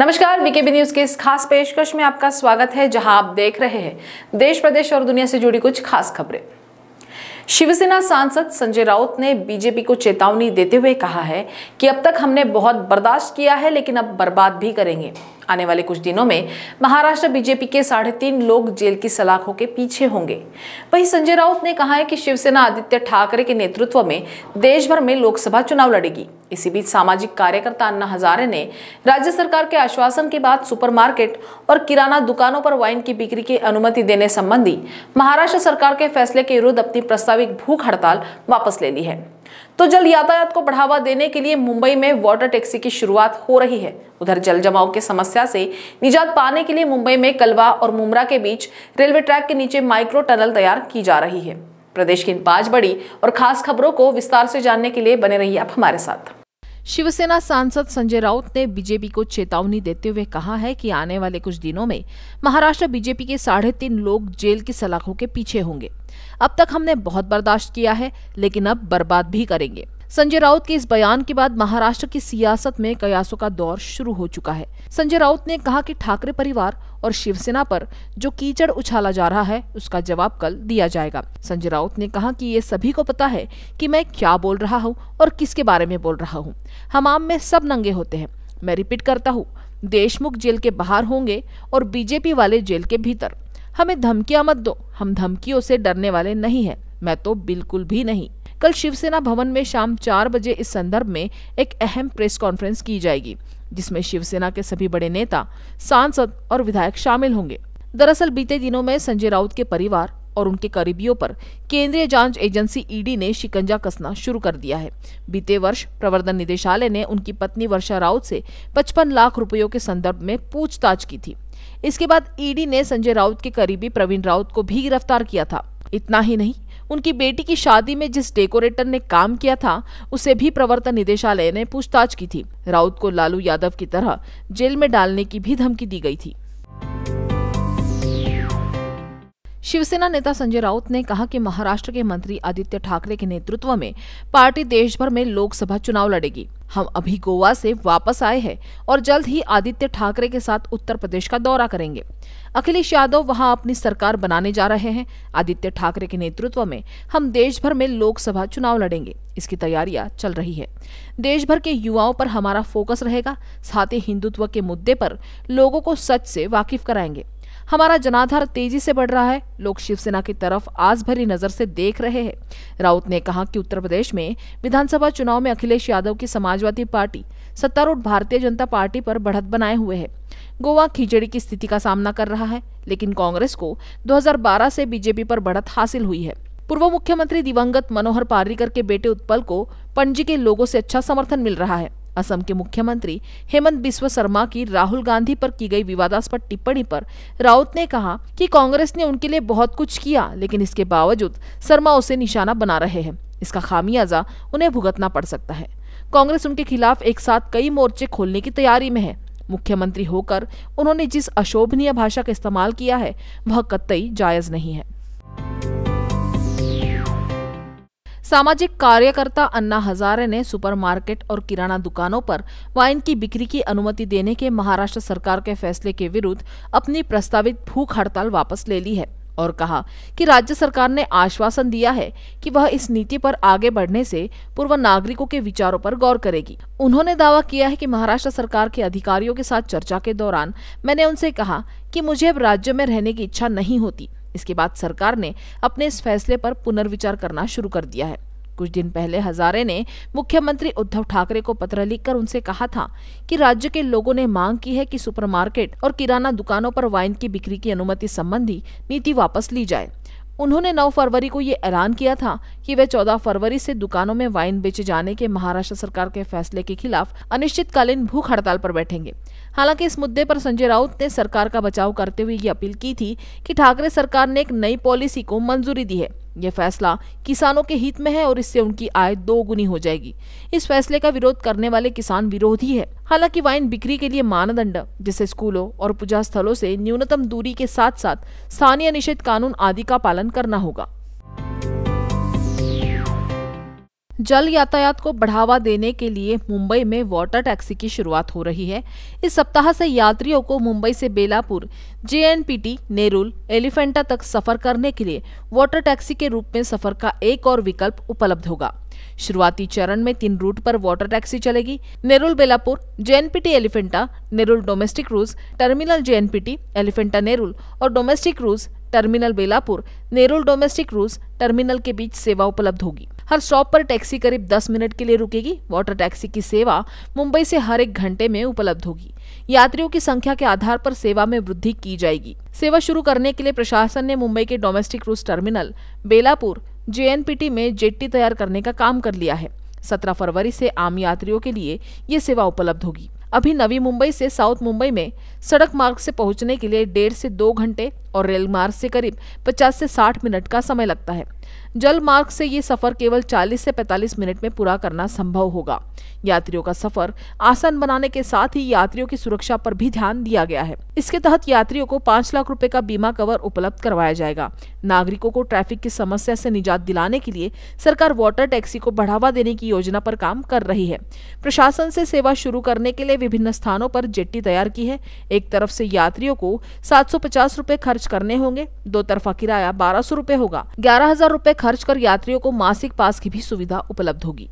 नमस्कार VKB news के इस खास पेशकश में आपका स्वागत है जहां आप देख रहे हैं देश प्रदेश और दुनिया से जुड़ी कुछ खास खबरें शिवसेना सांसद संजय राउत ने बीजेपी को चेतावनी देते हुए कहा है कि अब तक हमने बहुत बर्दाश्त किया है लेकिन अब बर्बाद भी करेंगे आने वाले कुछ दिनों में महाराष्ट्र बीजेपी के साढ़े तीन लोग जेल की सलाखों के पीछे होंगे वहीं संजय राउत ने कहा है कि शिवसेना आदित्य ठाकरे के नेतृत्व में देश भर में लोकसभा चुनाव लड़ेगी इसी बीच सामाजिक कार्यकर्ता अन्ना हजारे ने राज्य सरकार के आश्वासन के बाद सुपरमार्केट और किराना दुकानों पर वाइन की बिक्री की अनुमति देने संबंधी महाराष्ट्र सरकार के फैसले के विरुद्ध अपनी प्रस्तावित भूख हड़ताल वापस ले ली है तो जल यातायात को बढ़ावा देने के लिए मुंबई में वाटर टैक्सी की शुरुआत हो रही है उधर जल जमाव की समस्या से निजात पाने के लिए मुंबई में कलवा और मुमरा के बीच रेलवे ट्रैक के नीचे माइक्रो टनल तैयार की जा रही है प्रदेश की इन पांच बड़ी और खास खबरों को विस्तार से जानने के लिए बने रहिए आप हमारे साथ शिवसेना सांसद संजय राउत ने बीजेपी को चेतावनी देते हुए कहा है कि आने वाले कुछ दिनों में महाराष्ट्र बीजेपी के साढ़े तीन लोग जेल की सलाखों के पीछे होंगे अब तक हमने बहुत बर्दाश्त किया है लेकिन अब बर्बाद भी करेंगे संजय राउत के इस बयान के बाद महाराष्ट्र की सियासत में कयासों का दौर शुरू हो चुका है संजय राउत ने कहा कि ठाकरे परिवार और शिवसेना पर जो कीचड़ उछाला जा रहा है उसका जवाब कल दिया जाएगा संजय राउत ने कहा कि ये सभी को पता है कि मैं क्या बोल रहा हूँ और किसके बारे में बोल रहा हूँ हम आम में सब नंगे होते हैं मैं रिपीट करता हूँ देशमुख जेल के बाहर होंगे और बीजेपी वाले जेल के भीतर हमें धमकियां मत दो हम धमकियों से डरने वाले नहीं है मैं तो बिल्कुल भी नहीं कल शिवसेना भवन में शाम चार बजे इस संदर्भ में एक अहम प्रेस कॉन्फ्रेंस की जाएगी जिसमें शिवसेना के सभी बड़े नेता सांसद और विधायक शामिल होंगे दरअसल बीते दिनों में संजय राउत के परिवार और उनके करीबियों पर केंद्रीय जांच एजेंसी ईडी ने शिकंजा कसना शुरू कर दिया है बीते वर्ष प्रवर्धन निदेशालय ने उनकी पत्नी वर्षा राउत से 55 लाख रुपयों के संदर्भ में पूछताछ की थी इसके बाद ईडी ने संजय राउत के करीबी प्रवीण राउत को भी गिरफ्तार किया था इतना ही नहीं उनकी बेटी की शादी में जिस डेकोरेटर ने काम किया था उसे भी प्रवर्तन निदेशालय ने पूछताछ की थी राउत को लालू यादव की तरह जेल में डालने की भी धमकी दी गई थी शिवसेना नेता संजय राउत ने कहा कि महाराष्ट्र के मंत्री आदित्य ठाकरे के नेतृत्व में पार्टी देश भर में लोकसभा चुनाव लड़ेगी हम अभी गोवा से वापस आए हैं और जल्द ही आदित्य ठाकरे के साथ उत्तर प्रदेश का दौरा करेंगे अखिलेश यादव वहां अपनी सरकार बनाने जा रहे हैं आदित्य ठाकरे के नेतृत्व में हम देश भर में लोकसभा चुनाव लड़ेंगे इसकी तैयारियां चल रही है देश भर के युवाओं पर हमारा फोकस रहेगा साथ ही हिंदुत्व के मुद्दे पर लोगों को सच से वाकिफ कराएंगे हमारा जनाधार तेजी से बढ़ रहा है लोग शिवसेना की तरफ आज भरी नजर से देख रहे हैं राउत ने कहा कि उत्तर प्रदेश में विधानसभा चुनाव में अखिलेश यादव की समाजवादी पार्टी सत्तारूढ़ भारतीय जनता पार्टी पर बढ़त बनाए हुए है गोवा खिचड़ी की स्थिति का सामना कर रहा है लेकिन कांग्रेस को 2012 से बीजेपी पर बढ़त हासिल हुई है पूर्व मुख्यमंत्री दिवंगत मनोहर पारिकर के बेटे उत्पल को पणजी के लोगों से अच्छा समर्थन मिल रहा है असम के मुख्यमंत्री हेमंत बिस्व शर्मा की राहुल गांधी पर की गई विवादास्पद टिप्पणी पर राउत ने कहा कि कांग्रेस ने उनके लिए बहुत कुछ किया लेकिन इसके बावजूद शर्मा उसे निशाना बना रहे हैं इसका खामियाजा उन्हें भुगतना पड़ सकता है कांग्रेस उनके खिलाफ एक साथ कई मोर्चे खोलने की तैयारी में है मुख्यमंत्री होकर उन्होंने जिस अशोभनीय भाषा का इस्तेमाल किया है वह कतई जायज नहीं है सामाजिक कार्यकर्ता अन्ना हजारे ने सुपरमार्केट और किराना दुकानों पर वाइन की बिक्री की अनुमति देने के महाराष्ट्र सरकार के फैसले के विरुद्ध अपनी प्रस्तावित भूख हड़ताल वापस ले ली है और कहा कि राज्य सरकार ने आश्वासन दिया है कि वह इस नीति पर आगे बढ़ने से पूर्व नागरिकों के विचारों पर गौर करेगी उन्होंने दावा किया है कि महाराष्ट्र सरकार के अधिकारियों के साथ चर्चा के दौरान मैंने उनसे कहा कि मुझे अब राज्य में रहने की इच्छा नहीं होती इसके बाद सरकार ने अपने इस फैसले पर पुनर्विचार करना शुरू कर दिया है कुछ दिन पहले हजारे ने मुख्यमंत्री उद्धव ठाकरे को पत्र लिखकर उनसे कहा था कि राज्य के लोगों ने मांग की है कि सुपरमार्केट और किराना दुकानों पर वाइन की बिक्री की अनुमति संबंधी नीति वापस ली जाए उन्होंने 9 फरवरी को ये ऐलान किया था कि वे 14 फरवरी से दुकानों में वाइन बेचे जाने के महाराष्ट्र सरकार के फैसले के खिलाफ अनिश्चितकालीन भूख हड़ताल पर बैठेंगे हालांकि इस मुद्दे पर संजय राउत ने सरकार का बचाव करते हुए ये अपील की थी कि ठाकरे सरकार ने एक नई पॉलिसी को मंजूरी दी है यह फैसला किसानों के हित में है और इससे उनकी आय दोगुनी हो जाएगी इस फैसले का विरोध करने वाले किसान विरोधी है हालांकि वाइन बिक्री के लिए मानदंड जैसे स्कूलों और पूजा स्थलों से न्यूनतम दूरी के साथ साथ स्थानीय निषेध कानून आदि का पालन करना होगा जल यातायात को बढ़ावा देने के लिए मुंबई में वाटर टैक्सी की शुरुआत हो रही है इस सप्ताह से यात्रियों को मुंबई से बेलापुर जेएनपीटी, नेरुल एलिफेंटा तक सफर करने के लिए वाटर टैक्सी के रूप में सफर का एक और विकल्प उपलब्ध होगा शुरुआती चरण में तीन रूट पर वाटर टैक्सी चलेगी Nerul Belapur JNPT Elephanta Nerul domestic cruise terminal JNPT Elephanta Nerul और domestic cruise terminal Belapur Nerul domestic cruise terminal के बीच सेवा उपलब्ध होगी हर स्टॉप पर टैक्सी करीब 10 मिनट के लिए रुकेगी वाटर टैक्सी की सेवा मुंबई से हर एक घंटे में उपलब्ध होगी यात्रियों की संख्या के आधार पर सेवा में वृद्धि की जाएगी सेवा शुरू करने के लिए प्रशासन ने मुंबई के डोमेस्टिक क्रूज टर्मिनल बेलापुर जे में जेट्टी तैयार करने का काम कर लिया है सत्रह फरवरी से आम यात्रियों के लिए ये सेवा उपलब्ध होगी अभी नवी मुंबई से साउथ मुंबई में सड़क मार्ग से पहुंचने के लिए डेढ़ से दो घंटे और रेल मार्ग से करीब 50 से 60 मिनट का समय लगता है जल मार्ग से ये सफर केवल 40 से 45 मिनट में पूरा करना संभव होगा यात्रियों का सफर आसान बनाने के साथ ही यात्रियों की सुरक्षा पर भी ध्यान दिया गया है इसके तहत यात्रियों को पांच लाख रुपए का बीमा कवर उपलब्ध करवाया जाएगा नागरिकों को ट्रैफिक की समस्या से निजात दिलाने के लिए सरकार वाटर टैक्सी को बढ़ावा देने की योजना पर काम कर रही है प्रशासन से सेवा शुरू करने के लिए विभिन्न स्थानों पर जेट्टी तैयार की है एक तरफ से यात्रियों को सात सौ खर्च खर्च करने होंगे दो तरफा किराया बारह सौ रूपए होगा ग्यारह हजार रूपए खर्च कर यात्रियों को मासिक पास की भी सुविधा उपलब्ध होगी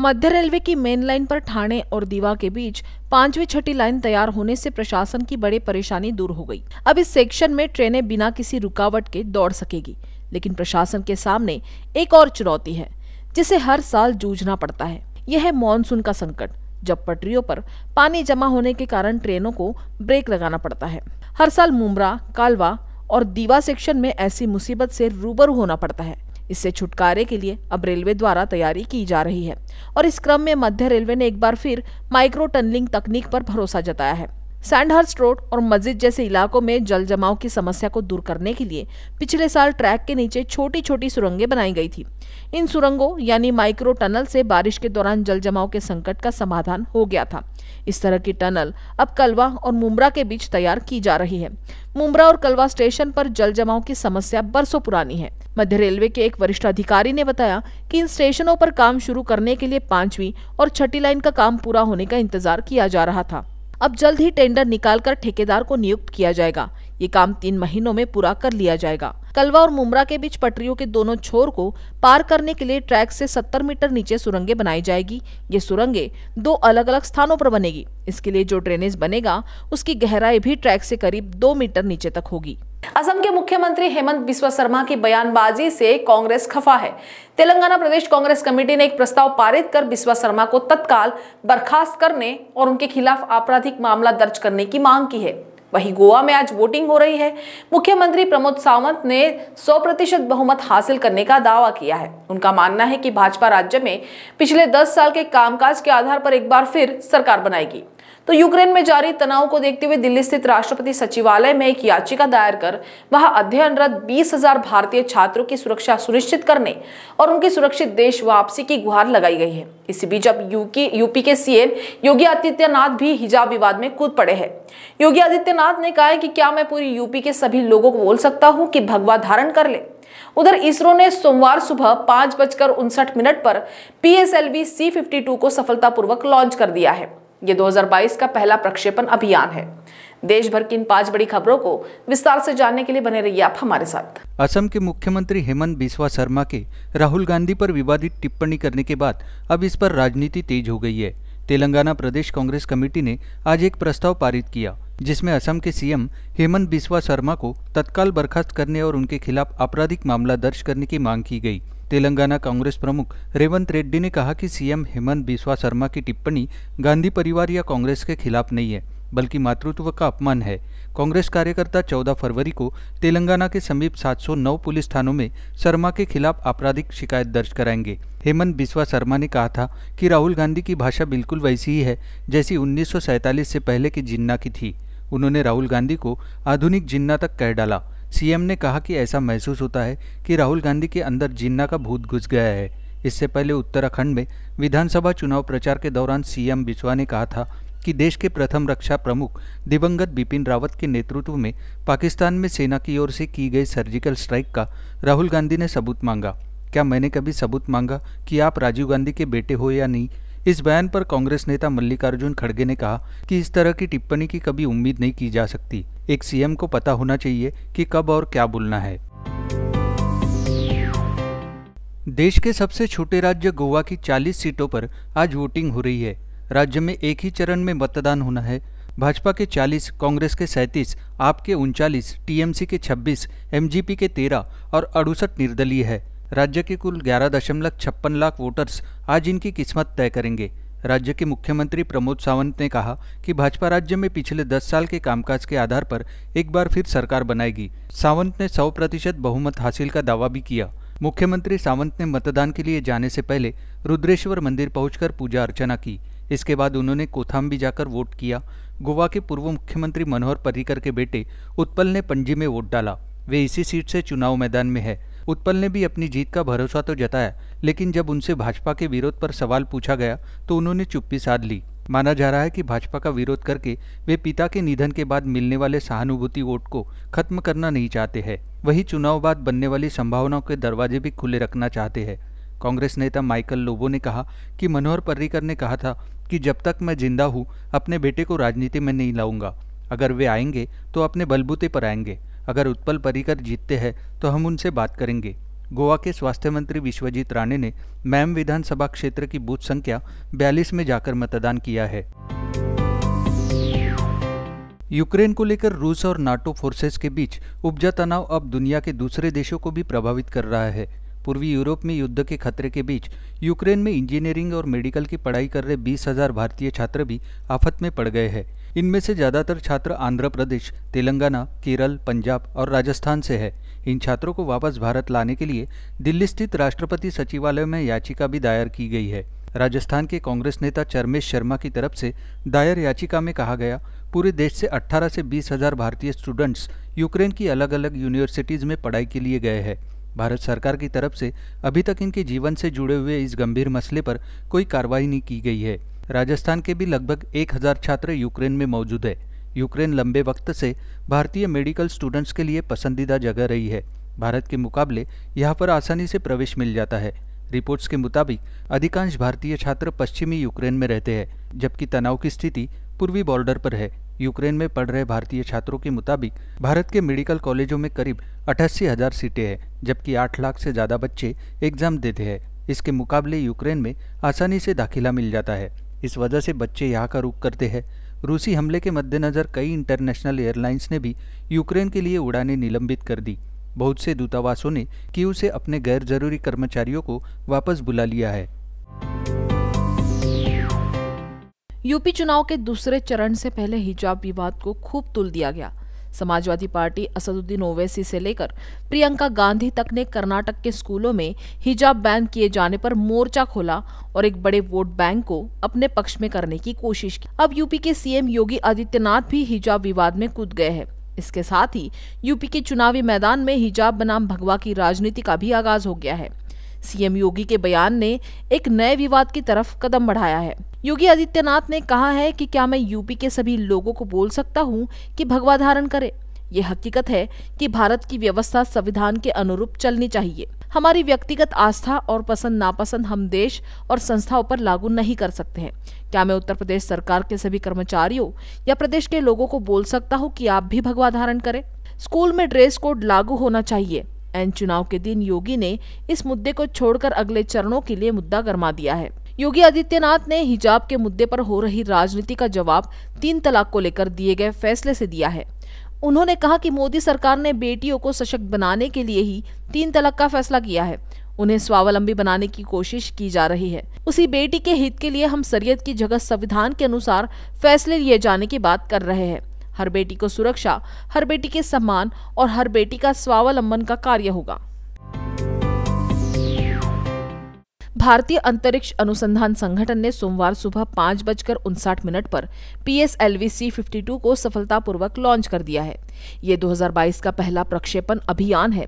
मध्य रेलवे की मेन लाइन पर ठाणे और दीवा के बीच पांचवी छठी लाइन तैयार होने से प्रशासन की बड़ी परेशानी दूर हो गई अब इस सेक्शन में ट्रेनें बिना किसी रुकावट के दौड़ सकेगी लेकिन प्रशासन के सामने एक और चुनौती है जिसे हर साल जूझना पड़ता है यह है मानसून का संकट जब पटरियों पर पानी जमा होने के कारण ट्रेनों को ब्रेक लगाना पड़ता है हर साल मुमरा कालवा और दीवा सेक्शन में ऐसी मुसीबत से रूबरू होना पड़ता है इससे छुटकारे के लिए अब रेलवे द्वारा तैयारी की जा रही है और इस क्रम में मध्य रेलवे ने एक बार फिर माइक्रो टनलिंग तकनीक पर भरोसा जताया है सैंडहर्स्ट रोड और मस्जिद जैसे इलाकों में जल जमाव की समस्या को दूर करने के लिए पिछले साल ट्रैक के नीचे छोटी छोटी सुरंगें बनाई गई थी इन सुरंगों यानी माइक्रो टनल से बारिश के दौरान जल जमाव के संकट का समाधान हो गया था इस तरह की टनल अब कलवा और मुमरा के बीच तैयार की जा रही है मुमरा और कलवा स्टेशन पर जल जमाव की समस्या बरसों पुरानी है मध्य रेलवे के एक वरिष्ठ अधिकारी ने बताया कि इन स्टेशनों पर काम शुरू करने के लिए पांचवी और छठी लाइन का काम पूरा होने का इंतजार किया जा रहा था अब जल्द ही टेंडर निकालकर ठेकेदार को नियुक्त किया जाएगा ये काम तीन महीनों में पूरा कर लिया जाएगा कलवा और मुमरा के बीच पटरियों के दोनों छोर को पार करने के लिए ट्रैक से 70 मीटर नीचे सुरंगें बनाई जाएगी ये सुरंगें दो अलग अलग स्थानों पर बनेगी इसके लिए जो ड्रेनेज बनेगा उसकी गहराई भी ट्रैक से करीब दो मीटर नीचे तक होगी असम के मुख्यमंत्री हेमंत बिस्वा शर्मा की बयानबाजी से कांग्रेस खफा है तेलंगाना प्रदेश कांग्रेस कमेटी ने एक प्रस्ताव पारित कर बिस्व शर्मा को तत्काल बर्खास्त करने और उनके खिलाफ आपराधिक मामला दर्ज करने की मांग की है वहीं गोवा में आज वोटिंग हो रही है मुख्यमंत्री प्रमोद सावंत ने 100 प्रतिशत बहुमत हासिल करने का दावा किया है उनका मानना है कि भाजपा राज्य में पिछले 10 साल के कामकाज के आधार पर एक बार फिर सरकार बनाएगी तो यूक्रेन में जारी तनाव को देखते हुए दिल्ली स्थित राष्ट्रपति सचिवालय में एक याचिका दायर कर वहां अध्ययनरत बीस हजार भारतीय छात्रों की सुरक्षा सुनिश्चित करने और उनकी सुरक्षित देश वापसी की गुहार लगाई गई है इसी बीच अब यूपी के सीएम योगी आदित्यनाथ भी हिजाब विवाद में कूद पड़े हैं योगी आदित्यनाथ ने कहा है कि क्या मैं पूरी यूपी के सभी लोगों को बोल सकता हूँ कि भगवा धारण कर ले उधर इसरो ने सोमवार सुबह पांच बजकर उनसठ मिनट पर P S C fifty two को सफलतापूर्वक लॉन्च कर दिया है ये 2022 का पहला प्रक्षेपण अभियान है देश भर की इन पांच बड़ी खबरों को विस्तार से जानने के लिए बने रहिए आप हमारे साथ असम के मुख्यमंत्री हेमंत बिस्वा शर्मा के राहुल गांधी पर विवादित टिप्पणी करने के बाद अब इस पर राजनीति तेज हो गई है तेलंगाना प्रदेश कांग्रेस कमेटी ने आज एक प्रस्ताव पारित किया जिसमें असम के सीएम हेमंत बिस्वा शर्मा को तत्काल बर्खास्त करने और उनके खिलाफ आपराधिक मामला दर्ज करने की मांग की गई तेलंगाना कांग्रेस प्रमुख रेवंत रेड्डी ने कहा कि सीएम हेमंत बिस्वा शर्मा की टिप्पणी गांधी परिवार या कांग्रेस के खिलाफ नहीं है बल्कि मातृत्व का अपमान है कांग्रेस कार्यकर्ता 14 फरवरी को तेलंगाना के समीप 709 पुलिस थानों में शर्मा के खिलाफ आपराधिक शिकायत दर्ज कराएंगे हेमंत बिस्वा शर्मा ने कहा था कि राहुल गांधी की भाषा बिल्कुल वैसी ही है जैसी उन्नीस से पहले की जिन्ना की थी उन्होंने राहुल गांधी को आधुनिक जिन्ना तक कह डाला सीएम ने कहा कि ऐसा महसूस होता है कि राहुल गांधी के अंदर जिन्ना का भूत घुस गया है इससे पहले उत्तराखंड में विधानसभा चुनाव प्रचार के दौरान सीएम बिस्वा ने कहा था कि देश के प्रथम रक्षा प्रमुख दिवंगत बिपिन रावत के नेतृत्व में पाकिस्तान में सेना की ओर से की गई सर्जिकल स्ट्राइक का राहुल गांधी ने सबूत मांगा क्या मैंने कभी सबूत मांगा कि आप राजीव गांधी के बेटे हो या नहीं इस बयान पर कांग्रेस नेता मल्लिकार्जुन खड़गे ने कहा कि इस तरह की टिप्पणी की कभी उम्मीद नहीं की जा सकती एक सीएम को पता होना चाहिए कि कब और क्या बोलना है देश के सबसे छोटे राज्य गोवा की 40 सीटों पर आज वोटिंग हो रही है राज्य में एक ही चरण में मतदान होना है भाजपा के 40, कांग्रेस के 37, आपके उनचालीस टीएमसी के 26, एमजीपी के 13 और अड़सठ निर्दलीय है राज्य के कुल ग्यारह दशमलव छप्पन लाख वोटर्स आज इनकी किस्मत तय करेंगे राज्य के मुख्यमंत्री प्रमोद सावंत ने कहा कि भाजपा राज्य में पिछले दस साल के कामकाज के आधार पर एक बार फिर सरकार बनाएगी सावंत ने सौ प्रतिशत बहुमत हासिल का दावा भी किया मुख्यमंत्री सावंत ने मतदान के लिए जाने से पहले रुद्रेश्वर मंदिर पहुंचकर पूजा अर्चना की इसके बाद उन्होंने कोथाम भी जाकर वोट किया गोवा के पूर्व मुख्यमंत्री मनोहर पर्रिकर के बेटे उत्पल ने पणजी में वोट डाला वे इसी सीट से चुनाव मैदान में है उत्पल ने भी अपनी जीत का भरोसा तो जताया लेकिन जब उनसे भाजपा के विरोध पर सवाल पूछा गया तो उन्होंने चुप्पी साध ली माना जा रहा है कि भाजपा का विरोध करके वे पिता के निधन के बाद मिलने वाले सहानुभूति वोट को खत्म करना नहीं चाहते हैं वही चुनाव बाद बनने वाली संभावनाओं के दरवाजे भी खुले रखना चाहते हैं कांग्रेस नेता माइकल लोबो ने कहा कि मनोहर पर्रिकर ने कहा था कि जब तक मैं जिंदा हूँ अपने बेटे को राजनीति में नहीं लाऊंगा अगर वे आएंगे तो अपने बलबूते पर आएंगे अगर उत्पल परिकर जीतते हैं तो हम उनसे बात करेंगे गोवा के स्वास्थ्य मंत्री विश्वजीत राणे ने मैम विधानसभा क्षेत्र की बूथ संख्या 42 में जाकर मतदान किया है यूक्रेन को लेकर रूस और नाटो फोर्सेस के बीच उपजा तनाव अब दुनिया के दूसरे देशों को भी प्रभावित कर रहा है पूर्वी यूरोप में युद्ध के खतरे के बीच यूक्रेन में इंजीनियरिंग और मेडिकल की पढ़ाई कर रहे बीस हजार भारतीय छात्र भी आफत में पड़ गए हैं इनमें से ज़्यादातर छात्र आंध्र प्रदेश तेलंगाना केरल पंजाब और राजस्थान से है इन छात्रों को वापस भारत लाने के लिए दिल्ली स्थित राष्ट्रपति सचिवालय में याचिका भी दायर की गई है राजस्थान के कांग्रेस नेता चरमेश शर्मा की तरफ से दायर याचिका में कहा गया पूरे देश से 18 से बीस हजार भारतीय स्टूडेंट्स यूक्रेन की अलग अलग यूनिवर्सिटीज़ में पढ़ाई के लिए गए हैं भारत सरकार की तरफ से अभी तक इनके जीवन से जुड़े हुए इस गंभीर मसले पर कोई कार्रवाई नहीं की गई है राजस्थान के भी लगभग 1000 छात्र यूक्रेन में मौजूद है यूक्रेन लंबे वक्त से भारतीय मेडिकल स्टूडेंट्स के लिए पसंदीदा जगह रही है भारत के मुकाबले यहाँ पर आसानी से प्रवेश मिल जाता है रिपोर्ट्स के मुताबिक अधिकांश भारतीय छात्र पश्चिमी यूक्रेन में रहते हैं जबकि तनाव की स्थिति पूर्वी बॉर्डर पर है यूक्रेन में पढ़ रहे भारतीय छात्रों के मुताबिक भारत के मेडिकल कॉलेजों में करीब अठासी हजार सीटें हैं जबकि आठ लाख से ज़्यादा बच्चे एग्जाम देते हैं इसके मुकाबले यूक्रेन में आसानी से दाखिला मिल जाता है इस वजह से बच्चे यहाँ का रुख करते हैं रूसी हमले के मद्देनज़र कई इंटरनेशनल एयरलाइंस ने भी यूक्रेन के लिए उड़ानें निलंबित कर दी बहुत से दूतावासों ने कीव से अपने गैर जरूरी कर्मचारियों को वापस बुला लिया है यूपी चुनाव के दूसरे चरण से पहले हिजाब विवाद को खूब तुल दिया गया समाजवादी पार्टी असदुद्दीन ओवैसी से लेकर प्रियंका गांधी तक ने कर्नाटक के स्कूलों में हिजाब बैन किए जाने पर मोर्चा खोला और एक बड़े वोट बैंक को अपने पक्ष में करने की कोशिश की अब यूपी के सीएम योगी आदित्यनाथ भी हिजाब विवाद में कूद गए हैं इसके साथ ही यूपी के चुनावी मैदान में हिजाब बनाम भगवा की राजनीति का भी आगाज हो गया है सीएम योगी के बयान ने एक नए विवाद की तरफ कदम बढ़ाया है योगी आदित्यनाथ ने कहा है कि क्या मैं यूपी के सभी लोगों को बोल सकता हूं कि भगवा धारण करे ये हकीकत है कि भारत की व्यवस्था संविधान के अनुरूप चलनी चाहिए हमारी व्यक्तिगत आस्था और पसंद नापसंद हम देश और संस्थाओं पर लागू नहीं कर सकते हैं क्या मैं उत्तर प्रदेश सरकार के सभी कर्मचारियों या प्रदेश के लोगों को बोल सकता हूँ कि आप भी भगवा धारण करें स्कूल में ड्रेस कोड लागू होना चाहिए एंड चुनाव के दिन योगी ने इस मुद्दे को छोड़कर अगले चरणों के लिए मुद्दा गरमा दिया है योगी आदित्यनाथ ने हिजाब के मुद्दे पर हो रही राजनीति का जवाब तीन तलाक को लेकर दिए गए फैसले से दिया है उन्होंने कहा कि मोदी सरकार ने बेटियों को सशक्त बनाने के लिए ही तीन तलाक का फैसला किया है उन्हें स्वावलंबी बनाने की कोशिश की जा रही है उसी बेटी के हित के लिए हम सरियत की जगह संविधान के अनुसार फैसले लिए जाने की बात कर रहे हैं हर बेटी को सुरक्षा हर बेटी के सम्मान और हर बेटी का स्वावलंबन का कार्य होगा भारतीय अंतरिक्ष अनुसंधान संगठन ने सोमवार सुबह पाँच बजकर उनसाठ मिनट पर P S L V C fifty two को सफलतापूर्वक लॉन्च कर दिया है ये 2022 का पहला प्रक्षेपण अभियान है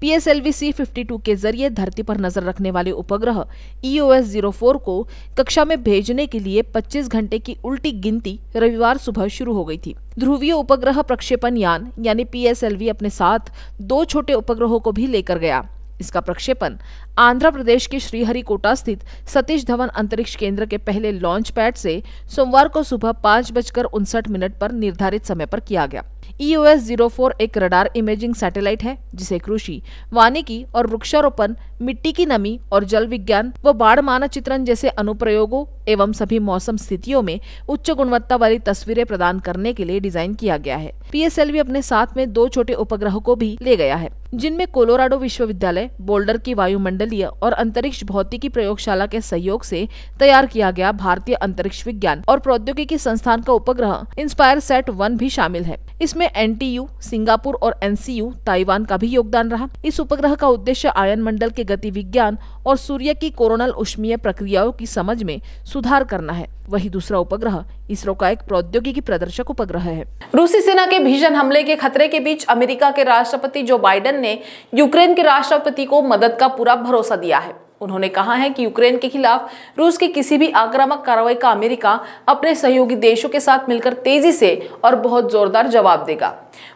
पीएसएलवी सी फिफ्टी के जरिए धरती पर नजर रखने वाले उपग्रह ईओएस e जीरो को कक्षा में भेजने के लिए 25 घंटे की उल्टी गिनती रविवार सुबह शुरू हो गई थी ध्रुवीय उपग्रह प्रक्षेपण यान यानी पीएसएलवी अपने साथ दो छोटे उपग्रहों को भी लेकर गया इसका प्रक्षेपण आंध्र प्रदेश के श्रीहरिकोटा स्थित सतीश धवन अंतरिक्ष केंद्र के पहले लॉन्च पैड से सोमवार को सुबह पाँच बजकर उनसठ मिनट पर निर्धारित समय पर किया गया E O S zero four एक रडार इमेजिंग सैटेलाइट है जिसे कृषि वानिकी और वृक्षारोपण मिट्टी की नमी और जल विज्ञान व बाढ़ मानचित्रण जैसे अनुप्रयोगों एवं सभी मौसम स्थितियों में उच्च गुणवत्ता वाली तस्वीरें प्रदान करने के लिए डिजाइन किया गया है पीएसएलवी अपने साथ में दो छोटे उपग्रह को भी ले गया है जिनमें कोलोराडो विश्वविद्यालय बोल्डर की वायुमंडलीय और अंतरिक्ष भौतिकी प्रयोगशाला के सहयोग से तैयार किया गया भारतीय अंतरिक्ष विज्ञान और प्रौद्योगिकी संस्थान का उपग्रह इंस्पायर सेट वन भी शामिल है इसमें इसमें एनटीयू सिंगापुर और एनसीयू ताइवान का भी योगदान रहा इस उपग्रह का उद्देश्य आयन मंडल के गति विज्ञान और सूर्य की कोरोनल उष्मीय प्रक्रियाओं की समझ में सुधार करना है वही दूसरा उपग्रह इसरो का एक प्रौद्योगिकी प्रदर्शक उपग्रह है रूसी सेना के भीषण हमले के खतरे के बीच अमेरिका के राष्ट्रपति जो बाइडेन ने यूक्रेन के राष्ट्रपति को मदद का पूरा भरोसा दिया है उन्होंने कहा है कि यूक्रेन के खिलाफ रूस की किसी भी आक्रामक कार्रवाई का अमेरिका अपने सहयोगी देशों के साथ मिलकर तेजी से और बहुत जोरदार जवाब देगा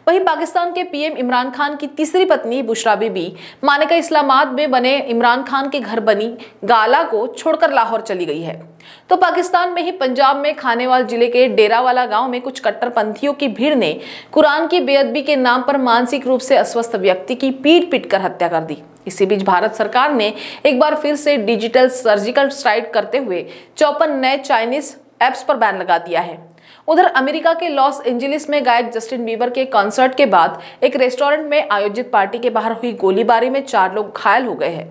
वहीं पाकिस्तान के पीएम इमरान खान की तीसरी पत्नी बुशरा बीबी मानिका इस्लामाबाद में बने इमरान खान के घर बनी गाला को छोड़कर लाहौर चली गई है तो पाकिस्तान में ही पंजाब में खानेवाल जिले के डेरावाला गांव में कुछ कट्टरपंथियों की भीड़ ने कुरान की बेअदबी के नाम पर मानसिक रूप से अस्वस्थ व्यक्ति की पीट पीट कर हत्या कर दी इसी बीच भारत सरकार ने एक बार फिर से डिजिटल सर्जिकल स्ट्राइक करते हुए चौपन नए चाइनीज एप्स पर बैन लगा दिया है उधर अमेरिका के लॉस एंजलिस में गायक जस्टिन बीबर के कॉन्सर्ट के बाद एक रेस्टोरेंट में आयोजित पार्टी के बाहर हुई गोलीबारी में चार लोग घायल हो गए हैं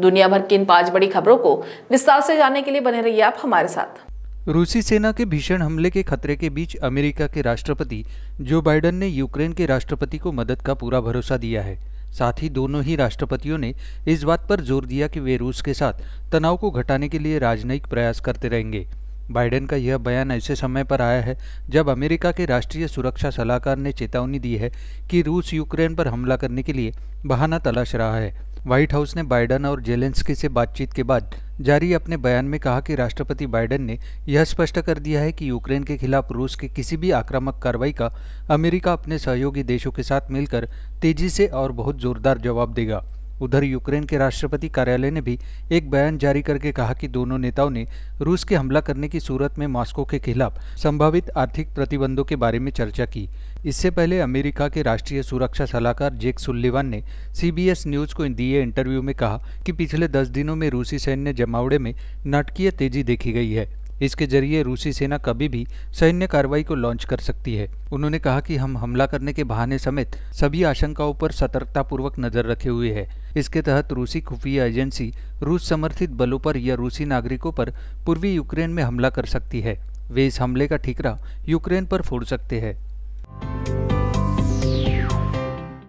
दुनिया भर की इन पांच बड़ी खबरों को विस्तार से जानने के लिए बने रहिए आप हमारे साथ रूसी सेना के भीषण हमले के खतरे के बीच अमेरिका के राष्ट्रपति जो बाइडेन ने यूक्रेन के राष्ट्रपति को मदद का पूरा भरोसा दिया है साथ ही दोनों ही राष्ट्रपतियों ने इस बात पर जोर दिया कि वे रूस के साथ तनाव को घटाने के लिए राजनयिक प्रयास करते रहेंगे बाइडेन का यह बयान ऐसे समय पर आया है जब अमेरिका के राष्ट्रीय सुरक्षा सलाहकार ने चेतावनी दी है कि रूस यूक्रेन पर हमला करने के लिए बहाना तलाश रहा है व्हाइट हाउस ने बाइडेन और जेलेंस्की से बातचीत के बाद जारी अपने बयान में कहा कि राष्ट्रपति बाइडेन ने यह स्पष्ट कर दिया है कि यूक्रेन के खिलाफ रूस की किसी भी आक्रामक कार्रवाई का अमेरिका अपने सहयोगी देशों के साथ मिलकर तेजी से और बहुत जोरदार जवाब देगा उधर यूक्रेन के राष्ट्रपति कार्यालय ने भी एक बयान जारी करके कहा कि दोनों नेताओं ने रूस के हमला करने की सूरत में मॉस्को के खिलाफ संभावित आर्थिक प्रतिबंधों के बारे में चर्चा की इससे पहले अमेरिका के राष्ट्रीय सुरक्षा सलाहकार जेक सुल्लिवान ने सीबीएस न्यूज को दिए इंटरव्यू में कहा कि पिछले दस दिनों में रूसी सैन्य जमावड़े में नाटकीय तेजी देखी गई है इसके जरिए रूसी सेना कभी भी सैन्य कार्रवाई को लॉन्च कर सकती है उन्होंने कहा कि हम हमला करने के बहाने समेत सभी आशंकाओं पर सतर्कतापूर्वक नजर रखे हुए है इसके तहत रूसी खुफिया एजेंसी रूस समर्थित बलों पर या रूसी नागरिकों पर पूर्वी यूक्रेन में हमला कर सकती है वे इस हमले का ठीकरा यूक्रेन पर फोड़ सकते हैं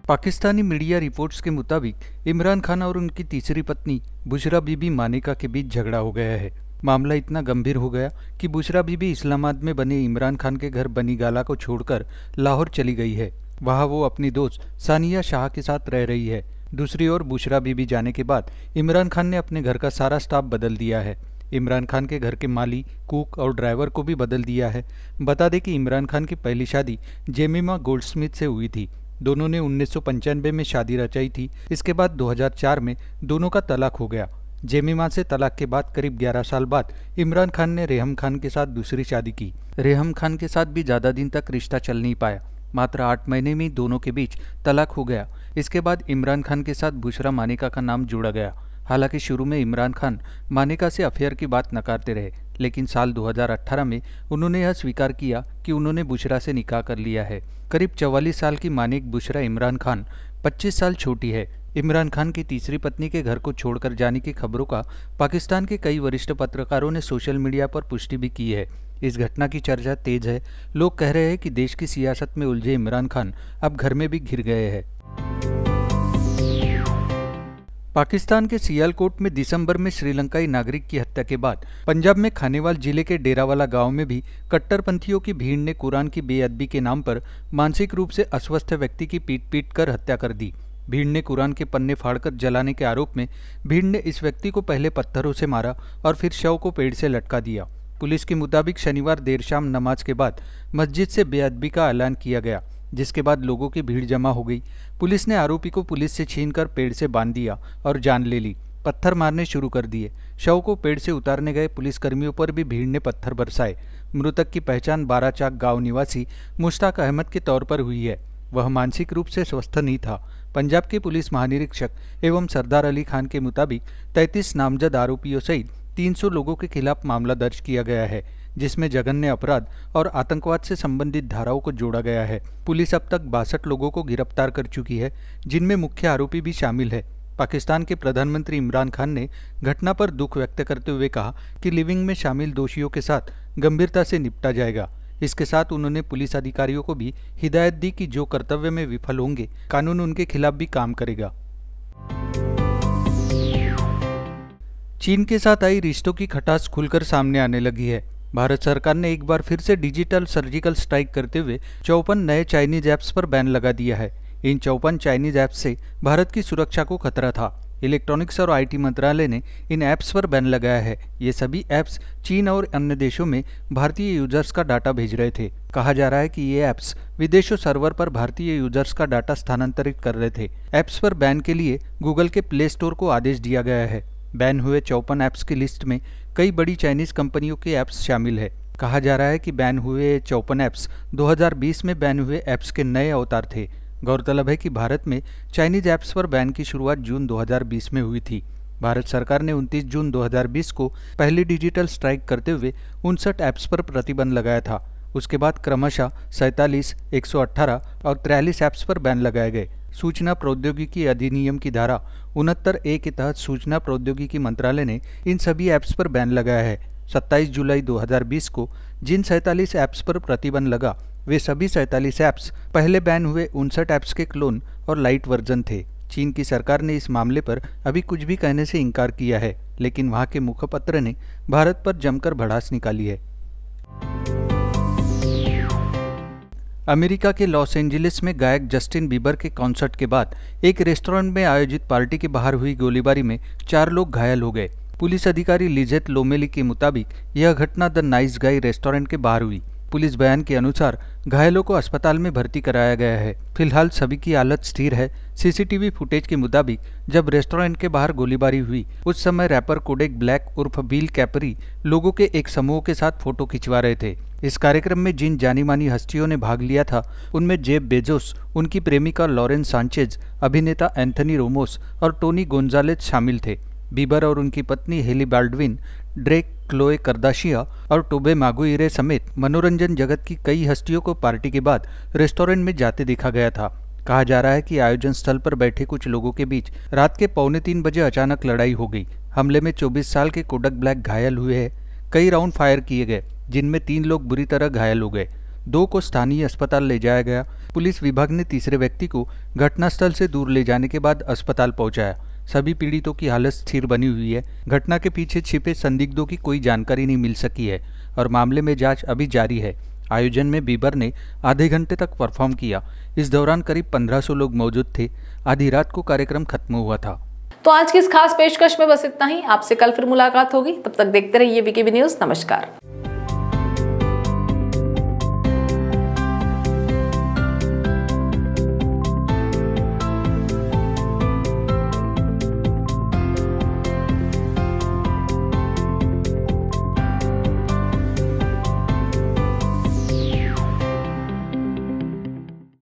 पाकिस्तानी मीडिया रिपोर्ट्स के मुताबिक इमरान खान और उनकी तीसरी पत्नी बुशरा बीबी मानिका के बीच झगड़ा हो गया है मामला इतना गंभीर हो गया कि बुशरा बीबी इस्लामाबाद में बने इमरान खान के घर बनी गाला को छोड़कर लाहौर चली गई है वहाँ वो अपनी दोस्त सानिया शाह के साथ रह रही है दूसरी ओर बुशरा बीबी जाने के बाद इमरान खान ने अपने घर का सारा स्टाफ बदल दिया है इमरान खान के घर के माली कुक और ड्राइवर को भी बदल दिया है बता दें कि इमरान खान की पहली शादी जेमिमा गोल्डस्मिथ से हुई थी दोनों ने उन्नीस में शादी रचाई थी इसके बाद 2004 में दोनों का तलाक हो गया जेमिमा से तलाक के बाद करीब 11 साल बाद इमरान खान ने रेहम खान के साथ दूसरी शादी की रेहम खान के साथ भी ज़्यादा दिन तक रिश्ता चल नहीं पाया मात्र आठ महीने में दोनों के बीच तलाक हो गया इसके बाद इमरान खान के साथ बुशरा मानिका का नाम जोड़ा गया हालांकि शुरू में इमरान खान मानिका से अफेयर की बात नकारते रहे लेकिन साल 2018 में उन्होंने यह स्वीकार किया कि उन्होंने बुशरा से निकाह कर लिया है करीब 44 साल की मानिक बुशरा इमरान खान 25 साल छोटी है इमरान खान की तीसरी पत्नी के घर को छोड़कर जाने की खबरों का पाकिस्तान के कई वरिष्ठ पत्रकारों ने सोशल मीडिया पर पुष्टि भी की है इस घटना की चर्चा तेज है लोग कह रहे हैं कि देश की सियासत में उलझे इमरान खान अब घर में भी घिर गए हैं पाकिस्तान के सियालकोट में दिसंबर में श्रीलंकाई नागरिक की हत्या के बाद पंजाब में खानेवाल जिले के डेरावाला गांव में भी कट्टरपंथियों की भीड़ ने कुरान की बेअदबी के नाम पर मानसिक रूप से अस्वस्थ व्यक्ति की पीट पीट कर हत्या कर दी भीड़ ने कुरान के पन्ने फाड़कर जलाने के आरोप में भीड़ ने इस व्यक्ति को पहले पत्थरों से मारा और फिर शव को पेड़ से लटका दिया पुलिस के मुताबिक शनिवार देर शाम नमाज के बाद मस्जिद से बेअदबी का ऐलान किया गया जिसके बाद लोगों की भीड़ जमा हो गई पुलिस ने आरोपी को पुलिस से कर पेड़ से बांध दिया और जान ले ली पत्थर मारने शुरू कर दिए शव को पेड़ से उतारने गए पुलिसकर्मियों पर भी भीड़ ने पत्थर बरसाए मृतक की पहचान बाराचाक गांव निवासी मुश्ताक अहमद के तौर पर हुई है वह मानसिक रूप से स्वस्थ नहीं था पंजाब के पुलिस महानिरीक्षक एवं सरदार अली खान के मुताबिक 33 नामजद आरोपियों सहित 300 लोगों के खिलाफ मामला दर्ज किया गया है जिसमें जघन्य अपराध और आतंकवाद से संबंधित धाराओं को जोड़ा गया है पुलिस अब तक बासठ लोगों को गिरफ्तार कर चुकी है जिनमें मुख्य आरोपी भी शामिल है पाकिस्तान के प्रधानमंत्री इमरान खान ने घटना पर दुख व्यक्त करते हुए कहा कि लिविंग में शामिल दोषियों के साथ गंभीरता से निपटा जाएगा इसके साथ उन्होंने पुलिस अधिकारियों को भी हिदायत दी कि जो कर्तव्य में विफल होंगे कानून उनके खिलाफ भी काम करेगा चीन के साथ आई रिश्तों की खटास खुलकर सामने आने लगी है भारत सरकार ने एक बार फिर से डिजिटल सर्जिकल स्ट्राइक करते हुए चौपन नए चाइनीज ऐप्स पर बैन लगा दिया है इन चौपन चाइनीज ऐप्स से भारत की सुरक्षा को खतरा था इलेक्ट्रॉनिक्स और आईटी मंत्रालय ने इन ऐप्स पर बैन लगाया है ये सभी ऐप्स चीन और अन्य देशों में भारतीय यूजर्स का डाटा भेज रहे थे कहा जा रहा है कि ये ऐप्स विदेशों सर्वर पर भारतीय यूजर्स का डाटा स्थानांतरित कर रहे थे ऐप्स पर बैन के लिए गूगल के प्ले स्टोर को आदेश दिया गया है बैन हुए चौपन ऐप्स की लिस्ट में कई बड़ी चाइनीज कंपनियों के ऐप्स शामिल है कहा जा रहा है कि बैन हुए चौपन ऐप्स 2020 में बैन हुए ऐप्स के नए अवतार थे गौरतलब है कि भारत में चाइनीज ऐप्स पर बैन की शुरुआत जून 2020 में हुई थी भारत सरकार ने 29 जून 2020 को पहली डिजिटल स्ट्राइक करते हुए उनसठ ऐप्स पर प्रतिबंध लगाया था उसके बाद क्रमशः सैतालीस एक और तिरालीस ऐप्स पर बैन लगाए गए सूचना प्रौद्योगिकी अधिनियम की धारा उनहत्तर ए के तहत सूचना प्रौद्योगिकी मंत्रालय ने इन सभी ऐप्स पर बैन लगाया है 27 जुलाई 2020 को जिन सैतालीस ऐप्स पर प्रतिबंध लगा वे सभी सैंतालीस ऐप्स पहले बैन हुए उनसठ ऐप्स के क्लोन और लाइट वर्जन थे चीन की सरकार ने इस मामले पर अभी कुछ भी कहने से इनकार किया है लेकिन वहां के मुखपत्र ने भारत पर जमकर भड़ास निकाली है अमेरिका के लॉस एंजलिस में गायक जस्टिन बीबर के कॉन्सर्ट के बाद एक रेस्टोरेंट में आयोजित पार्टी के बाहर हुई गोलीबारी में चार लोग घायल हो गए पुलिस अधिकारी लिजेट लोमेली के मुताबिक यह घटना द नाइस गाई रेस्टोरेंट के बाहर हुई पुलिस बयान के अनुसार घायलों को अस्पताल में भर्ती कराया गया है फिलहाल सभी की हालत स्थिर है सीसीटीवी फुटेज के मुताबिक जब रेस्टोरेंट के बाहर गोलीबारी हुई उस समय रैपर कोडेक ब्लैक उर्फ बिल कैपरी लोगों के एक समूह के साथ फोटो खिंचवा रहे थे इस कार्यक्रम में जिन जानी मानी हस्तियों ने भाग लिया था उनमें जेब बेजोस उनकी प्रेमिका लॉरेंस सांचेज अभिनेता एंथनी रोमोस और टोनी गोंजालेज शामिल थे बीबर और उनकी पत्नी Hailey Baldwin Drake Chloe Kardashian और टोबे मागुइरे समेत मनोरंजन जगत की कई हस्तियों को पार्टी के बाद रेस्टोरेंट में जाते देखा गया था कहा जा रहा है कि आयोजन स्थल पर बैठे कुछ लोगों के बीच रात के पौने तीन बजे अचानक लड़ाई हो गई हमले में 24 साल के कोडक ब्लैक घायल हुए हैं कई राउंड फायर किए गए जिनमें तीन लोग बुरी तरह घायल हो गए दो को स्थानीय अस्पताल ले जाया गया पुलिस विभाग ने तीसरे व्यक्ति को घटनास्थल से दूर ले जाने के बाद अस्पताल पहुंचाया सभी पीड़ितों की हालत स्थिर बनी हुई है घटना के पीछे छिपे संदिग्धों की कोई जानकारी नहीं मिल सकी है और मामले में जांच अभी जारी है आयोजन में बीबर ने आधे घंटे तक परफॉर्म किया इस दौरान करीब 1500 लोग मौजूद थे आधी रात को कार्यक्रम खत्म हुआ था तो आज की इस खास पेशकश में बस इतना ही आपसे कल फिर मुलाकात होगी तब तक देखते रहिए बीकेबी न्यूज नमस्कार